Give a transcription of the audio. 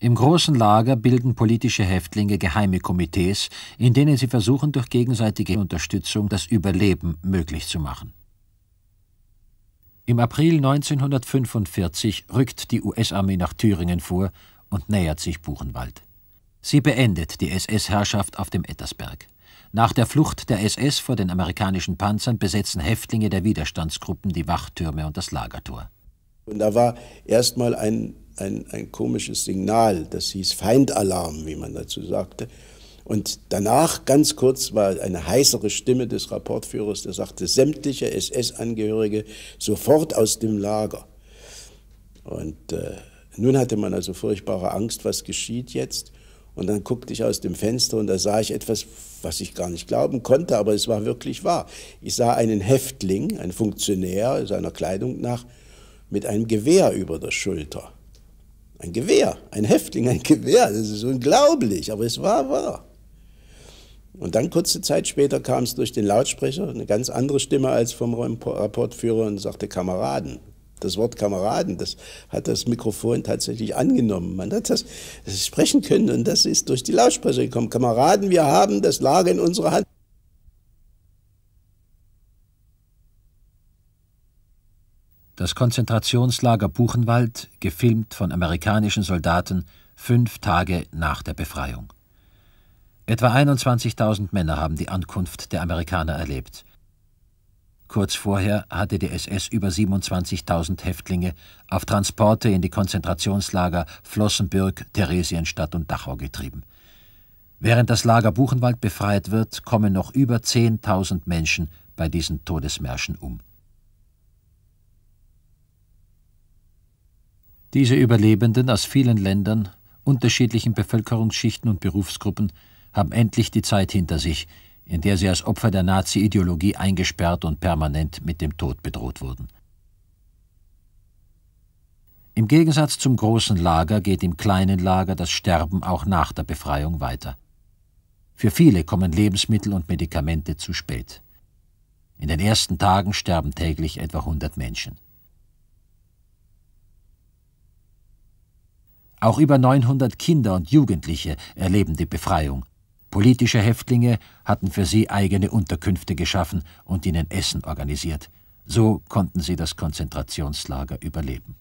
Im großen Lager bilden politische Häftlinge geheime Komitees, in denen sie versuchen, durch gegenseitige Unterstützung das Überleben möglich zu machen. Im April 1945 rückt die US-Armee nach Thüringen vor und nähert sich Buchenwald. Sie beendet die SS-Herrschaft auf dem Ettersberg. Nach der Flucht der SS vor den amerikanischen Panzern besetzen Häftlinge der Widerstandsgruppen die Wachtürme und das Lagertor. Und da war erstmal ein ein, ein komisches Signal, das hieß Feindalarm, wie man dazu sagte. Und danach, ganz kurz, war eine heißere Stimme des Rapportführers, der sagte, sämtliche SS-Angehörige sofort aus dem Lager. Und äh, nun hatte man also furchtbare Angst, was geschieht jetzt? Und dann guckte ich aus dem Fenster und da sah ich etwas, was ich gar nicht glauben konnte, aber es war wirklich wahr. Ich sah einen Häftling, einen Funktionär seiner Kleidung nach, mit einem Gewehr über der Schulter. Ein Gewehr, ein Häftling, ein Gewehr, das ist unglaublich, aber es war wahr. Und dann kurze Zeit später kam es durch den Lautsprecher, eine ganz andere Stimme als vom Rapportführer und sagte Kameraden. Das Wort Kameraden, das hat das Mikrofon tatsächlich angenommen. Man hat das, das sprechen können und das ist durch die Lautsprecher gekommen. Kameraden, wir haben das Lager in unserer Hand. das Konzentrationslager Buchenwald, gefilmt von amerikanischen Soldaten, fünf Tage nach der Befreiung. Etwa 21.000 Männer haben die Ankunft der Amerikaner erlebt. Kurz vorher hatte die SS über 27.000 Häftlinge auf Transporte in die Konzentrationslager Flossenbürg, Theresienstadt und Dachau getrieben. Während das Lager Buchenwald befreit wird, kommen noch über 10.000 Menschen bei diesen Todesmärschen um. Diese Überlebenden aus vielen Ländern, unterschiedlichen Bevölkerungsschichten und Berufsgruppen haben endlich die Zeit hinter sich, in der sie als Opfer der Nazi-Ideologie eingesperrt und permanent mit dem Tod bedroht wurden. Im Gegensatz zum großen Lager geht im kleinen Lager das Sterben auch nach der Befreiung weiter. Für viele kommen Lebensmittel und Medikamente zu spät. In den ersten Tagen sterben täglich etwa 100 Menschen. Auch über 900 Kinder und Jugendliche erleben die Befreiung. Politische Häftlinge hatten für sie eigene Unterkünfte geschaffen und ihnen Essen organisiert. So konnten sie das Konzentrationslager überleben.